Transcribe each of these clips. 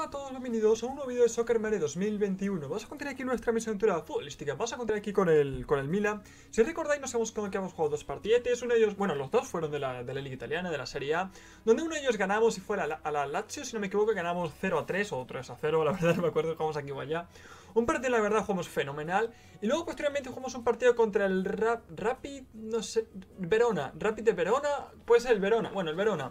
Hola a todos, bienvenidos a un nuevo vídeo de Soccer Mare 2021 Vamos a contar aquí nuestra misión aventura futbolística Vamos a contar aquí con el, con el Milan Si recordáis, nos hemos, que hemos jugado dos partidetes Uno de ellos, bueno, los dos fueron de la, de la Liga Italiana, de la Serie A Donde uno de ellos ganamos y fue a la, a la Lazio Si no me equivoco, ganamos 0 a 3 o 3 a 0 La verdad no me acuerdo, jugamos aquí o allá Un partido, la verdad, jugamos fenomenal Y luego, posteriormente, jugamos un partido contra el Rapid, no sé, Verona Rapid de Verona, puede ser el Verona, bueno, el Verona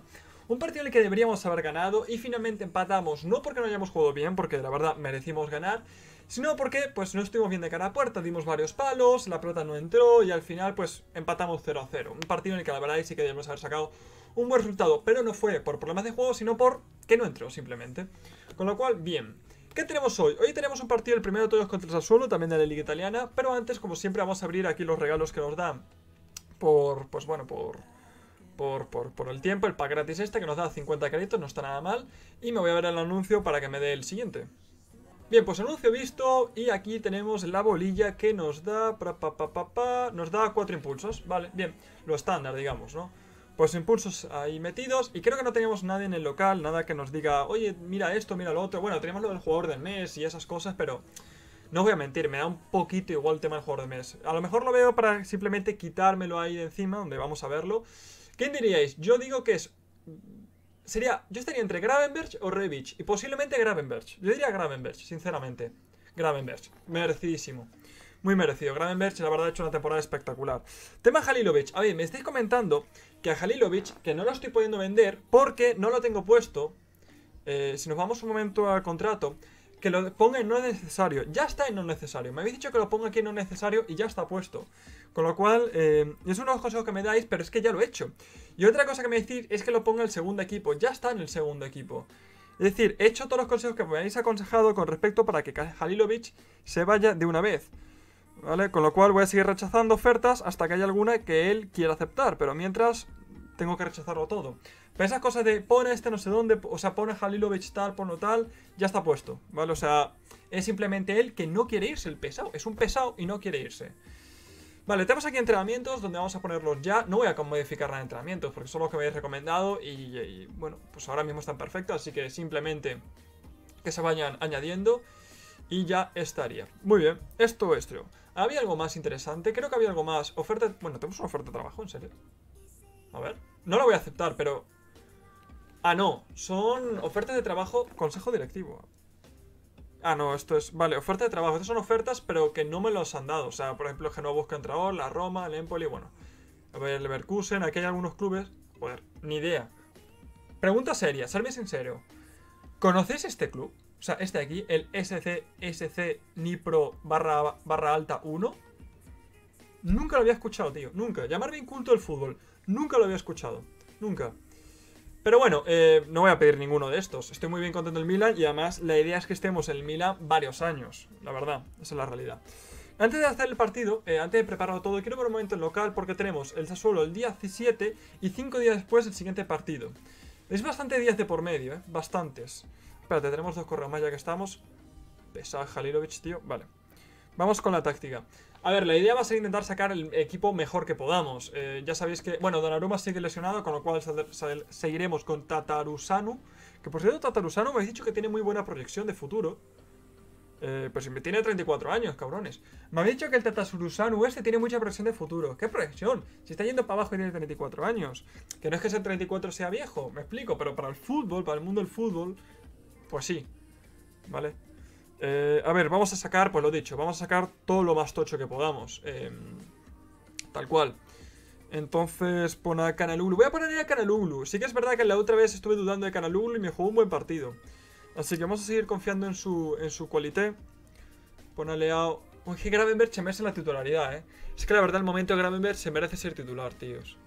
un partido en el que deberíamos haber ganado y finalmente empatamos, no porque no hayamos jugado bien, porque la verdad merecimos ganar, sino porque pues no estuvimos bien de cara a puerta, dimos varios palos, la pelota no entró y al final pues empatamos 0 a 0. Un partido en el que la verdad sí que debemos haber sacado un buen resultado, pero no fue por problemas de juego, sino por que no entró simplemente. Con lo cual, bien. ¿Qué tenemos hoy? Hoy tenemos un partido, el primero de todos contra el Sassuolo, también de la Liga Italiana, pero antes, como siempre, vamos a abrir aquí los regalos que nos dan por, pues bueno, por por, el tiempo. El pack gratis este que nos da 50 créditos, no está nada mal. Y me voy a ver el anuncio para que me dé el siguiente. Bien, pues anuncio visto y aquí tenemos la bolilla que nos da... nos da 4 impulsos, vale, bien, lo estándar digamos, ¿no? Pues impulsos ahí metidos y creo que no tenemos nadie en el local, nada que nos diga, oye, mira esto, mira lo otro. Bueno, tenemos lo del jugador del mes y esas cosas, pero... No voy a mentir, me da un poquito igual el tema del jugador de mes. A lo mejor lo veo para simplemente quitármelo ahí de encima, donde vamos a verlo. ¿Quién diríais? Yo digo que es... Sería... Yo estaría entre Gravenberg o Revich. Y posiblemente Gravenberg. Yo diría Gravenberg, sinceramente. Gravenberg. Merecidísimo. Muy merecido. Gravenberg, la verdad, ha hecho una temporada espectacular. Tema Halilovic. A ver, me estáis comentando que a Halilovic, que no lo estoy pudiendo vender porque no lo tengo puesto. Eh, si nos vamos un momento al contrato, que lo ponga en no necesario. Ya está en no necesario. Me habéis dicho que lo ponga aquí en no necesario y ya está puesto. Con lo cual, eh, es uno de los consejos que me dais, pero es que ya lo he hecho. Y otra cosa que me decís es que lo ponga en el segundo equipo. Ya está en el segundo equipo. Es decir, he hecho todos los consejos que me habéis aconsejado con respecto para que Halilovic se vaya de una vez. ¿Vale? Con lo cual voy a seguir rechazando ofertas hasta que haya alguna que él quiera aceptar. Pero mientras, tengo que rechazarlo todo. Pero esas cosas de pone este no sé dónde, o sea, pone Halilovic tal, pone tal, ya está puesto, ¿vale? O sea, es simplemente él que no quiere irse, el pesado. Es un pesado y no quiere irse. Vale, tenemos aquí entrenamientos donde vamos a ponerlos ya. No voy a modificar nada de entrenamientos porque son los que me habéis recomendado y, bueno, pues ahora mismo están perfectos, así que simplemente que se vayan añadiendo y ya estaría. Muy bien, esto es tío. ¿Había algo más interesante? Creo que había algo más. Oferta... Bueno, tenemos una oferta de trabajo, en serio. A ver. No lo voy a aceptar, pero... Ah, no. Son ofertas de trabajo, consejo directivo. Ah, no, esto es... Vale, oferta de trabajo. Estas son ofertas, pero que no me las han dado. O sea, por ejemplo, no busca entraor, la Roma, el Empoli, bueno. A ver, Leverkusen, aquí hay algunos clubes. Joder, ni idea. Pregunta seria, serme sincero. ¿Conocéis este club? O sea, este de aquí, el SCSC Nipro barra, barra alta 1. Nunca lo había escuchado, tío. Nunca. Llamar bien culto el fútbol. Nunca lo había escuchado. Nunca. Pero bueno, eh, no voy a pedir ninguno de estos. Estoy muy bien contento del Milan y además la idea es que estemos en el Milan varios años. La verdad, esa es la realidad. Antes de hacer el partido, eh, antes de prepararlo todo, quiero por un momento el local porque tenemos el Sassuolo el día 17 y 5 días después el siguiente partido. Es bastante días de por medio, ¿eh? Bastantes. Espérate, tenemos dos correos más ya que estamos. Pesa Jalilovic, tío. Vale. Vamos con la táctica. A ver, la idea va a ser intentar sacar el equipo mejor que podamos. Eh, ya sabéis que, bueno, Donnarumma sigue lesionado, con lo cual seguiremos con Tatarusanu. Que por cierto, Tatarusanu me habéis dicho que tiene muy buena proyección de futuro. Eh, me pues tiene 34 años, cabrones. Me habéis dicho que el Tatarusanu este tiene mucha proyección de futuro. ¿Qué proyección? Si está yendo para abajo y tiene 34 años. Que no es que ese 34 sea viejo, me explico, pero para el fútbol, para el mundo del fútbol, pues sí. ¿Vale? Eh, a ver, vamos a sacar, pues lo dicho, vamos a sacar todo lo más tocho que podamos. Em, tal cual. Entonces, pon a Canalulu. Voy a poner a Canalulu. Sí que es verdad que la otra vez estuve dudando de Canalulu y me jugó un buen partido. Así que vamos a seguir confiando en su, en su cualité. Leao. a... que Gravenberg se merece la titularidad, ¿eh? Es que la verdad, el momento de Gravenberg se merece ser titular, tíos.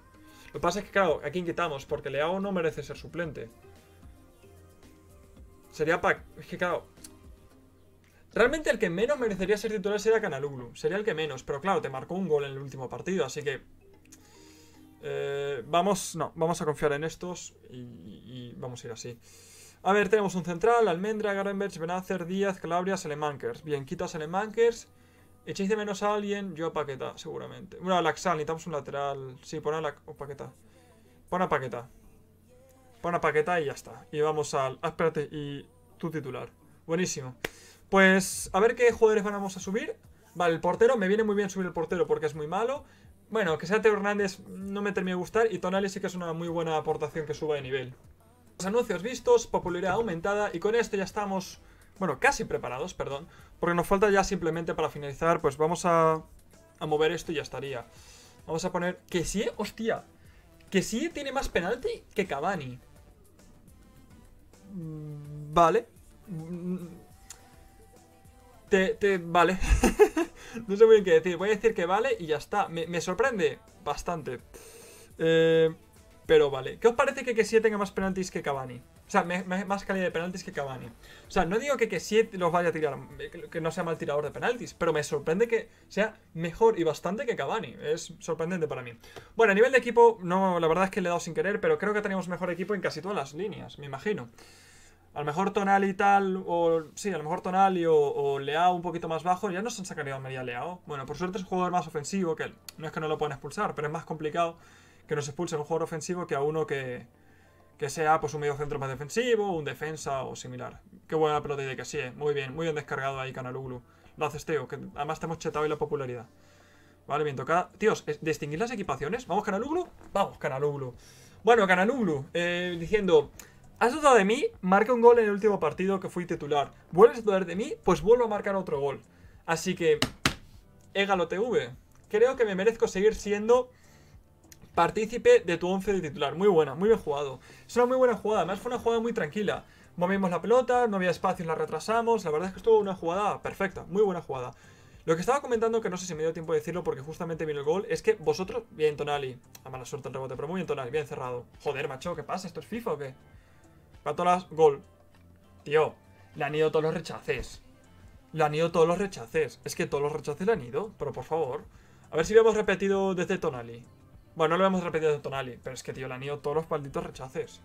Lo que pasa es que, claro, aquí quitamos, porque Leao no merece ser suplente. Sería pack. Es que, claro, Realmente el que menos merecería ser titular sería Canaluglu. Sería el que menos, pero claro, te marcó un gol en el último partido, así que. Eh, vamos, no, vamos a confiar en estos y, vamos a ir así. A ver, tenemos un central, Almendra, Garenberg, Benacer, Díaz, Calabria, Selemankers. Bien, quitas Selemankers. Echéis de menos a alguien, yo a Paqueta, seguramente. Bueno, a Laxal, necesitamos un lateral. Sí, pon a Paqueta. Pon a Paqueta. Pon a Paqueta y ya está. Y vamos al... Ah, espérate, y tu titular. Buenísimo. Pues a ver qué jugadores vamos a subir. Vale, el portero, me viene muy bien subir el portero porque es muy malo. Bueno, que sea Teo Hernández no me termina de gustar y Tonali sí que es una muy buena aportación que suba de nivel. Los anuncios vistos, popularidad aumentada y con esto ya estamos, bueno, casi preparados, perdón, porque nos falta ya simplemente para finalizar, pues vamos a, mover esto y ya estaría. Vamos a poner que sí, eh, hostia, que sí tiene más penalti que Cavani. Mm, vale. Mm, te, te, vale. no sé muy bien qué decir. Voy a decir que vale y ya está. Me, sorprende bastante. Eh, pero vale. ¿Qué os parece que Kessie tenga más penaltis que Cavani? O sea, más calidad de penaltis que Cavani. O sea, no digo que Kessie los vaya a tirar, eh, que no sea mal tirador de penaltis, pero me sorprende que sea mejor y bastante que Cavani. Es sorprendente para mí. Bueno, a nivel de equipo, no, la verdad es que le he dado sin querer, pero creo que tenemos mejor equipo en casi todas las líneas, me imagino. A lo mejor Tonali y tal, o sí, a lo mejor Tonali o, o, Leao un poquito más bajo, ya no se han sacado media Leao. Bueno, por suerte es un jugador más ofensivo, que no es que no lo puedan expulsar, pero es más complicado que nos expulse un jugador ofensivo que a uno que, que sea pues un medio centro más defensivo, un defensa o similar. Qué buena pelota de que sí, eh. muy bien, muy bien descargado ahí Canaluglu. Lo haces Teo, que además te hemos chetado y la popularidad. Vale, bien toca... Tíos, eh, distinguir las equipaciones. ¿Vamos Canaluglu? Vamos Canaluglu. Bueno, Canaluglu, eh, diciendo... ¿Has dudado de mí? Marca un gol en el último partido que fui titular. ¿Vuelves a dudar de mí? Pues vuelvo a marcar otro gol. Así que, Égalo TV, creo que me merezco seguir siendo partícipe de tu once de titular. Muy buena, muy bien jugado. Es una muy buena jugada, además fue una jugada muy tranquila. Movimos la pelota, no había espacios, la retrasamos. La verdad es que estuvo una jugada perfecta, muy buena jugada. Lo que estaba comentando, que no sé si me dio tiempo de decirlo porque justamente vino el gol, es que vosotros, bien Tonali, a mala suerte el rebote, pero muy bien Tonali, bien cerrado. Joder, macho, ¿qué pasa? ¿Esto es FIFA o qué? Patolas, gol. Tío, le han ido todos los rechaces. Le han ido todos los rechaces. Es que todos los rechaces le han ido, pero por favor. A ver si lo hemos repetido desde Tonali. Bueno, no lo hemos repetido desde Tonali, pero es que, tío, le han ido todos los malditos rechaces.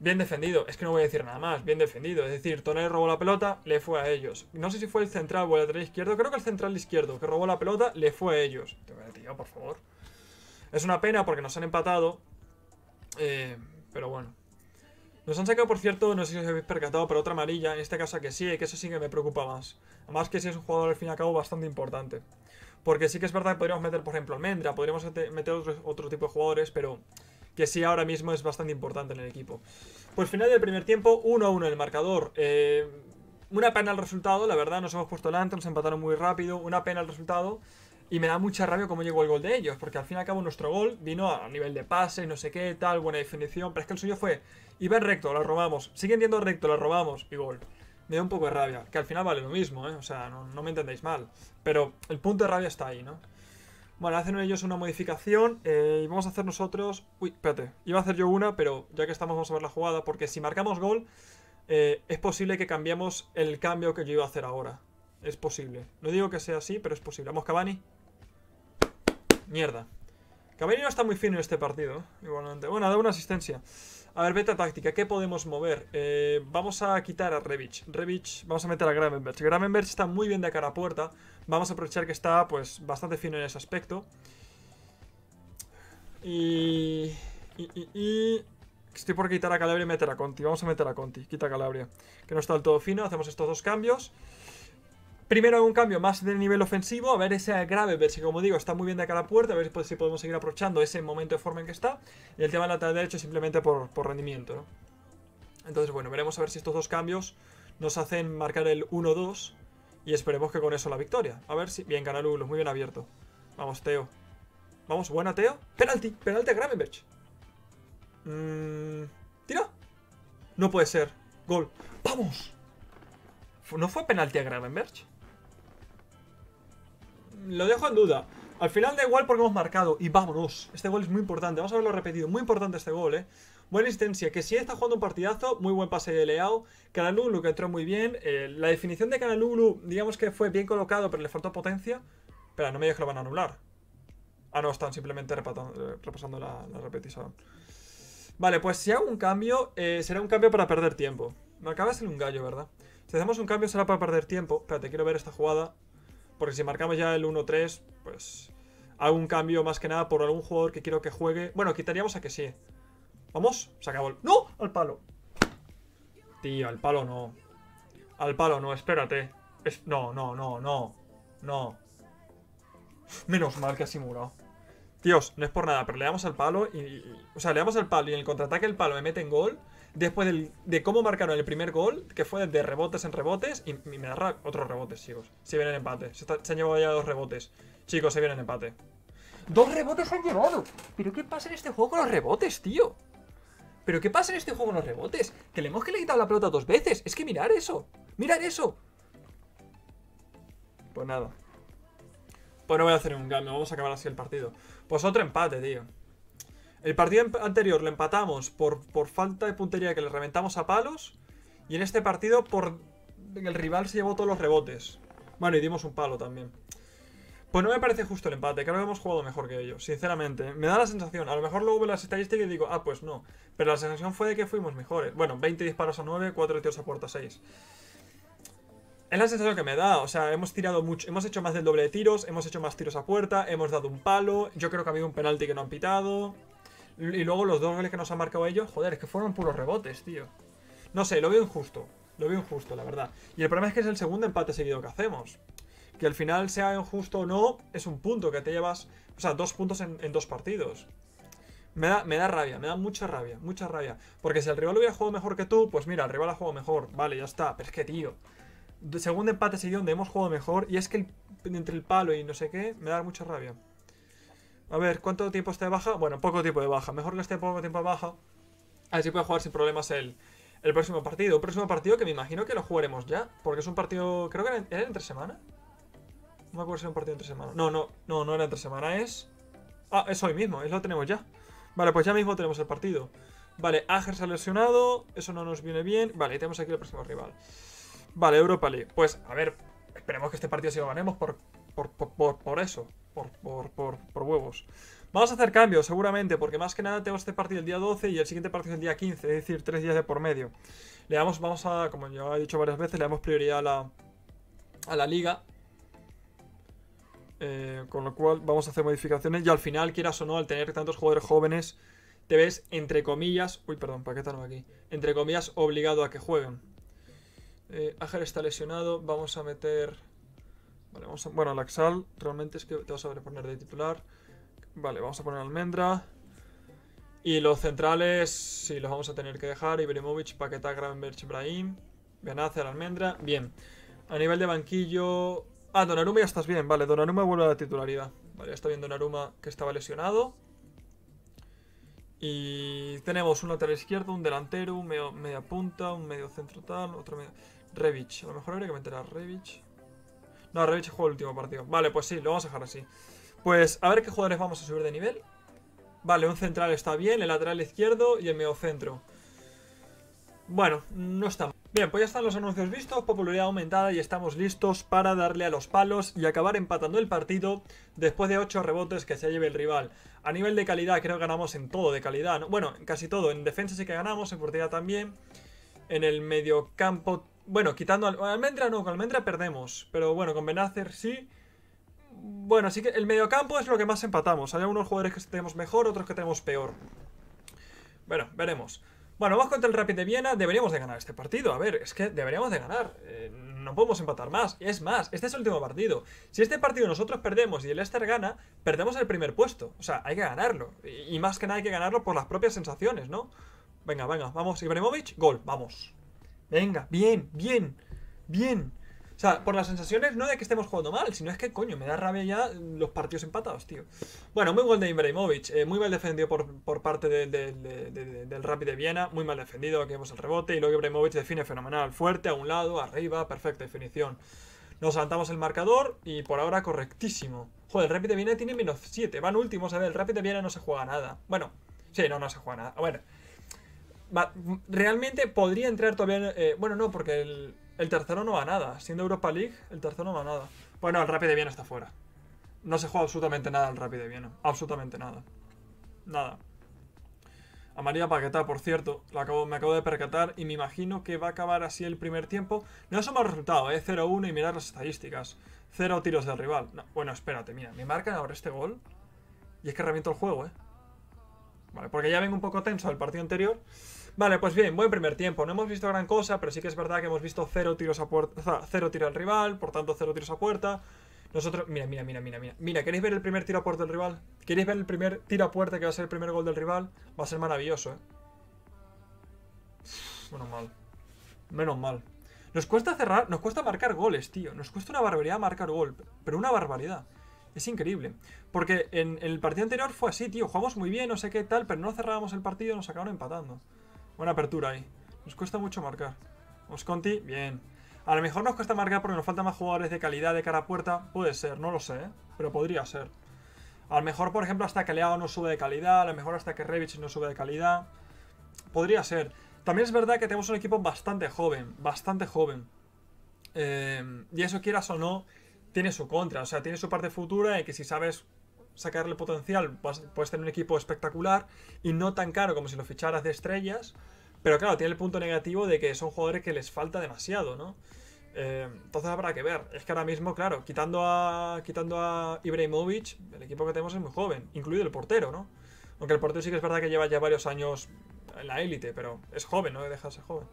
Bien defendido, es que no voy a decir nada más, bien defendido. Es decir, Tonali robó la pelota, le fue a ellos. No sé si fue el central o el lateral izquierdo, creo que el central izquierdo que robó la pelota, le fue a ellos. Tío, eh, por favor. Es una pena porque nos han empatado. Eh, pero bueno. Nos han sacado, por cierto, no sé si os habéis percatado, pero otra amarilla, en este caso que sí, que eso sí que me preocupa más. Además que si es un jugador, al fin y al cabo, bastante importante. Porque sí que es verdad que podríamos meter, por ejemplo, Almendra, podríamos meter otro, tipo de jugadores, pero que sí ahora mismo es bastante importante en el equipo. Pues final del primer tiempo, 1-1 el marcador. Eh, una pena el resultado, la verdad, nos hemos puesto delante, nos empataron muy rápido, una pena el resultado. Y me da mucha rabia cómo llegó el gol de ellos, porque al fin y al cabo nuestro gol vino a nivel de pases, no sé qué, tal, buena definición, pero es que el suyo fue, iba recto, la robamos, siguen entiendo recto, la robamos y gol. Me da un poco de rabia, que al final vale lo mismo, ¿eh? o sea, no, me entendéis mal, pero el punto de rabia está ahí, ¿no? Bueno, hacen ellos una modificación eh, y vamos a hacer nosotros... Uy, espérate, iba a hacer yo una, pero ya que estamos vamos a ver la jugada, porque si marcamos gol, eh, es posible que cambiemos el cambio que yo iba a hacer ahora. Es posible. No digo que sea así, pero es posible. Vamos, Cavani. Mierda. no está muy fino en este partido, igualmente. Bueno, da una asistencia. A ver, beta táctica, ¿qué podemos mover? Eh, vamos a quitar a Revich. Revich, vamos a meter a Gravenberg. Gravenberg está muy bien de cara a puerta. Vamos a aprovechar que está, pues, bastante fino en ese aspecto. Y... Estoy por quitar a Calabria y meter a Conti. Vamos a meter a Conti. Quita Calabria. Que no está del todo fino. Hacemos estos dos cambios. Primero un cambio más del nivel ofensivo, a ver ese grave, ver si como digo está muy bien de cara a puerta, a ver si podemos seguir aprovechando ese momento de forma en que está. Y el tema del lateral derecho simplemente por, rendimiento. ¿no? Entonces bueno, veremos a ver si estos dos cambios nos hacen marcar el 1-2 y esperemos que con eso la victoria. A ver si... Bien, Lulu, muy bien abierto. Vamos, Teo. Vamos, buena Teo. Penalti, penalti a Gravenberch. Mm, tira. No puede ser. Gol. ¡Vamos! ¿No fue penalti a Gravenberch? lo dejo en duda. Al final da igual porque hemos marcado. Y vámonos. Este gol es muy importante. Vamos a verlo repetido. Muy importante este gol, ¿eh? Buena insistencia. Que sí está jugando un partidazo. Muy buen pase de Leao. Canalulu que entró muy bien. Eh, la definición de Canalulu, digamos que fue bien colocado, pero le faltó potencia. pero no me digas que lo van a anular. Ah, no, están simplemente eh, repasando la, repetición. Vale, pues si hago un cambio, eh, será un cambio para perder tiempo. Me acaba de ser un gallo, ¿verdad? Si hacemos un cambio será para perder tiempo. Espérate, quiero ver esta jugada. Porque si marcamos ya el 1-3, pues hago un cambio más que nada por algún jugador que quiero que juegue. Bueno, quitaríamos a que sí. Vamos, se acabó ¡No! Al palo. Tío, al palo no. Al palo no, espérate. Es... No, no, no, no. No. Menos mal que así simulado. Tíos, no es por nada, pero le damos al palo y, y, O sea, le damos al palo y en el contraataque el palo me mete en gol después de cómo marcaron el primer gol, que fue de rebotes en rebotes, y, me da otros rebotes, chicos. Se viene el empate. Se, han llevado ya dos rebotes. Chicos, se viene el empate. ¡Dos rebotes se han llevado! ¿Pero qué pasa en este juego con los rebotes, tío? ¿Pero qué pasa en este juego con los rebotes? Que le hemos quitado la pelota dos veces. Es que mirar eso. Mirar eso. Pues nada. Pues no voy a hacer un cambio. Vamos a acabar así el partido. Pues otro empate, tío. El partido anterior lo empatamos por, por falta de puntería que le reventamos a palos. Y en este partido por el rival se llevó todos los rebotes. Bueno, y dimos un palo también. Pues no me parece justo el empate, creo que hemos jugado mejor que ellos, sinceramente. Me da la sensación, a lo mejor luego veo las estadísticas y digo, ah, pues no. Pero la sensación fue de que fuimos mejores. Bueno, 20 disparos a 9, 4 tiros a puerta 6. Es la sensación que me da, o sea, hemos tirado mucho, hemos hecho más del doble de tiros, hemos hecho más tiros a puerta, hemos dado un palo, yo creo que ha habido un penalti que no han pitado. Y luego los dos goles que nos han marcado ellos, joder, es que fueron puros rebotes, tío. No sé, lo veo injusto. Lo veo injusto, la verdad. Y el problema es que es el segundo empate seguido que hacemos. Que al final sea injusto o no, es un punto que te llevas. O sea, dos puntos en, dos partidos. Me da, rabia, me da mucha rabia, mucha rabia. Porque si el rival hubiera jugado mejor que tú, pues mira, el rival ha jugado mejor. Vale, ya está. Pero es que, tío. Segundo empate seguido donde hemos jugado mejor. Y es que entre el palo y no sé qué, me da mucha rabia. A ver, ¿cuánto tiempo está de baja? Bueno, poco tiempo de baja. Mejor que esté poco tiempo de baja. Así puede jugar sin problemas el, el próximo partido. Un próximo partido que me imagino que lo jugaremos ya. Porque es un partido... Creo que era, entre semana. No me acuerdo si era un partido entre semana. No, no, no, no era entre semana. Es... Ah, es hoy mismo. Es lo tenemos ya. Vale, pues ya mismo tenemos el partido. Vale, Ager se ha lesionado. Eso no nos viene bien. Vale, tenemos aquí el próximo rival. Vale, Europa League. Pues, a ver, esperemos que este partido sí lo ganemos por por, eso, por, huevos. Vamos a hacer cambios, seguramente, porque más que nada tenemos este partido el día 12 y el siguiente partido el día 15, es decir, tres días de por medio. Le damos, vamos a, como ya he dicho varias veces, le damos prioridad a la, a la liga. Eh, con lo cual vamos a hacer modificaciones y al final, quieras o no, al tener tantos jugadores jóvenes, te ves, entre comillas, uy, perdón, qué no aquí, entre comillas, obligado a que jueguen. Eh, está lesionado, vamos a meter Vale, vamos Bueno, Laxal, realmente es que te vas a poner de titular. Vale, vamos a poner Almendra. Y los centrales, sí, los vamos a tener que dejar. Ibrimovic, Paquetá, Gravenberg, Ibrahim. Benacer, Almendra. Bien. A nivel de banquillo... Ah, Donnarumma ya estás bien. Vale, Donnarumma vuelve a la titularidad. Vale, ya está bien Donnarumma que estaba lesionado. Y tenemos un lateral izquierdo, un delantero, un medio, media punta, un medio centro tal, otro medio... Revich. A lo mejor habría que meter a Revich. No, Revich jugó el último partido. Vale, pues sí, lo vamos a dejar así. Pues a ver qué jugadores vamos a subir de nivel. Vale, un central está bien, el lateral izquierdo y el medio centro. Bueno, no está Bien, pues ya están los anuncios vistos, popularidad aumentada y estamos listos para darle a los palos y acabar empatando el partido después de ocho rebotes que se lleve el rival. A nivel de calidad creo que ganamos en todo de calidad, bueno, casi todo, en defensa sí que ganamos, en portería también, en el mediocampo bueno, quitando al, Almendra no, con Almendra perdemos. Pero bueno, con Benacer sí. Bueno, así que el mediocampo es lo que más empatamos. Hay algunos jugadores que tenemos mejor, otros que tenemos peor. Bueno, veremos. Bueno, vamos contra el Rapid de Viena. Deberíamos de ganar este partido. A ver, es que deberíamos de ganar. Eh, no podemos empatar más. Es más, este es el último partido. Si este partido nosotros perdemos y el Esther gana, perdemos el primer puesto. O sea, hay que ganarlo. Y, y más que nada hay que ganarlo por las propias sensaciones, ¿no? Venga, venga, vamos. Ibrahimovic, gol, vamos. Venga, bien, bien, bien. O sea, por las sensaciones no de que estemos jugando mal, sino es que, coño, me da rabia ya los partidos empatados, tío. Bueno, muy buen de Ibrahimovic. Eh, muy mal defendido por, parte del Rapid de Viena. Muy mal defendido. Aquí vemos el rebote. Y luego Ibrahimovic define fenomenal. Fuerte, a un lado, arriba. Perfecta definición. Nos saltamos el marcador y por ahora correctísimo. Joder, el Rapid de Viena tiene menos 7. Van últimos. A ver, el Rapid de Viena no se juega nada. Bueno, sí, no, no se juega nada. Bueno, realmente podría entrar todavía. Eh, bueno, no, porque el, tercero no va nada. Siendo Europa League, el tercero no va a nada. Bueno, el Rapid de Viena está fuera. No se juega absolutamente nada al Rapid de Viena. Absolutamente nada. Nada. A María Paquetá, por cierto, me acabo de percatar y me imagino que va a acabar así el primer tiempo. No es un mal resultado, ¿eh? 0-1 y mirar las estadísticas. Cero tiros del rival. bueno, espérate, mira, me marcan ahora este gol y es que reviento el juego, ¿eh? Vale, porque ya vengo un poco tenso del partido anterior. Vale, pues bien, buen primer tiempo. No hemos visto gran cosa, pero sí que es verdad que hemos visto cero tiros a puerta, o sea, cero tiro al rival, por tanto cero tiros a puerta. Nosotros, mira, mira, mira, mira, mira. Mira, ¿queréis ver el primer tiro a puerta del rival? ¿Queréis ver el primer tiro a puerta que va a ser el primer gol del rival? Va a ser maravilloso, ¿eh? Menos mal. Menos mal. Nos cuesta cerrar, nos cuesta marcar goles, tío. Nos cuesta una barbaridad marcar gol, pero una barbaridad. Es increíble. Porque en, el partido anterior fue así, tío. Jugamos muy bien, no sé qué tal, pero no cerrábamos el partido, nos acabaron empatando. Buena apertura ahí. Nos cuesta mucho marcar. Osconti, bien. A lo mejor nos cuesta marcar porque nos faltan más jugadores de calidad de cara a puerta. Puede ser, no lo sé, ¿eh? pero podría ser. A lo mejor, por ejemplo, hasta que Leao no sube de calidad. A lo mejor hasta que Revich no sube de calidad. Podría ser. También es verdad que tenemos un equipo bastante joven. Bastante joven. Eh, y eso quieras o no, tiene su contra. O sea, tiene su parte futura y que si sabes sacarle potencial, puedes tener un equipo espectacular y no tan caro como si lo ficharas de estrellas. Pero claro, tiene el punto negativo de que son jugadores que les falta demasiado, ¿no? Eh, entonces habrá que ver. Es que ahora mismo, claro, quitando a, quitando a Ibrahimovic, el equipo que tenemos es muy joven, incluido el portero, ¿no? Aunque el portero sí que es verdad que lleva ya varios años en la élite, pero es joven, no deja de ser joven.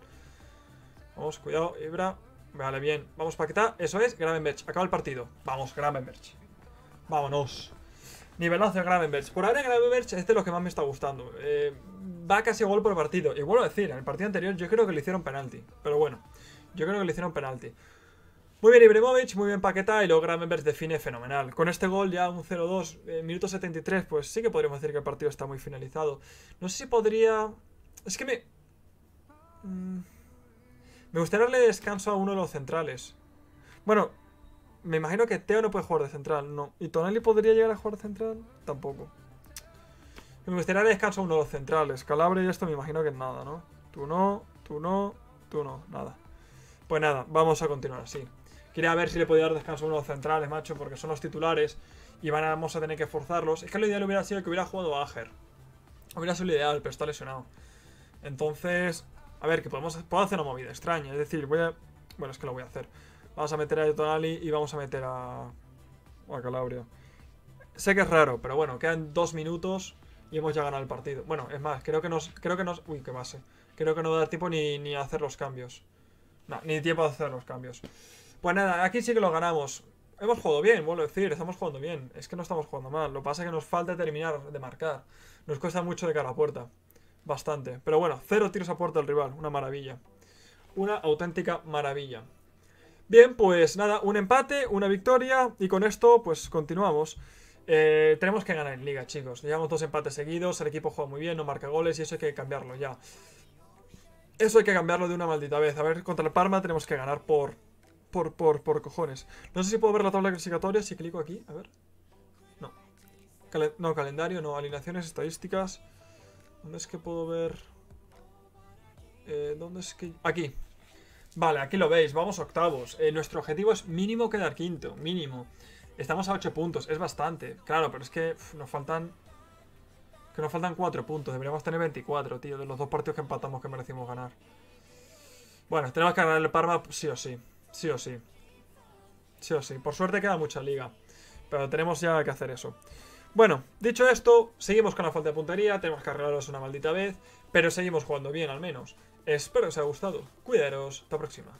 Vamos, cuidado, Ibra. Vale, bien. Vamos, quitar, Eso es, Gravenberch. Acaba el partido. Vamos, Gravenberch. Vámonos nivel de Gravenberch. Por ahora Gravenberch es de los que más me está gustando. Eh, va casi gol por partido. Y vuelvo a decir, en el partido anterior yo creo que le hicieron penalti. Pero bueno, yo creo que le hicieron penalti. Muy bien Ibremovic muy bien Paqueta y luego Gravenberch define fenomenal. Con este gol ya un 0-2, eh, minuto 73, pues sí que podríamos decir que el partido está muy finalizado. No sé si podría... Es que me... Mm, me gustaría darle descanso a uno de los centrales. Bueno, me imagino que Teo no puede jugar de central, no. ¿Y Tonali podría llegar a jugar de central? Tampoco. Me gustaría descanso a uno de los centrales. Calabria y esto me imagino que es nada, ¿no? Tú no, tú no, tú no, nada. Pues nada, vamos a continuar así. Quería ver si le podía dar descanso a uno de los centrales, macho, porque son los titulares y van vamos a tener que forzarlos. Es que lo ideal hubiera sido que hubiera jugado a Ager. Hubiera sido lo ideal, pero está lesionado. Entonces, a ver, que podemos puedo hacer una movida extraña. Es decir, voy a... Bueno, es que lo voy a hacer. Vamos a meter a Yotonali y vamos a meter a, a Calabria. Sé que es raro, pero bueno, quedan dos minutos y hemos ya ganado el partido. Bueno, es más, creo que nos... Creo que nos uy, qué base. Creo que no da tiempo ni, ni a hacer los cambios. No, ni tiempo a hacer los cambios. Pues nada, aquí sí que lo ganamos. Hemos jugado bien, vuelvo a decir, estamos jugando bien. Es que no estamos jugando mal. Lo que pasa es que nos falta terminar de marcar. Nos cuesta mucho de cara a puerta. Bastante. Pero bueno, cero tiros a puerta del rival. Una maravilla. Una auténtica maravilla. Bien, pues nada, un empate, una victoria y con esto pues continuamos. Eh, tenemos que ganar en liga, chicos. Llevamos dos empates seguidos, el equipo juega muy bien, no marca goles y eso hay que cambiarlo ya. Eso hay que cambiarlo de una maldita vez. A ver, contra el Parma tenemos que ganar por, por, por, por cojones. No sé si puedo ver la tabla clasificatoria si clico aquí, a ver. No. no, calendario, no, alineaciones, estadísticas. ¿Dónde es que puedo ver? Eh, ¿Dónde es que...? Aquí, Vale, aquí lo veis, vamos octavos. Eh, nuestro objetivo es mínimo quedar quinto, mínimo. Estamos a 8 puntos, es bastante. Claro, pero es que nos faltan... Que nos faltan 4 puntos, deberíamos tener 24, tío, de los dos partidos que empatamos que merecimos ganar. Bueno, tenemos que ganar el Parma sí o sí, sí o sí. Sí o sí, por suerte queda mucha liga. Pero tenemos ya que hacer eso. Bueno, dicho esto, seguimos con la falta de puntería, tenemos que arreglarlos una maldita vez, pero seguimos jugando bien al menos. Espero que os haya gustado. Cuidaros. Hasta la próxima.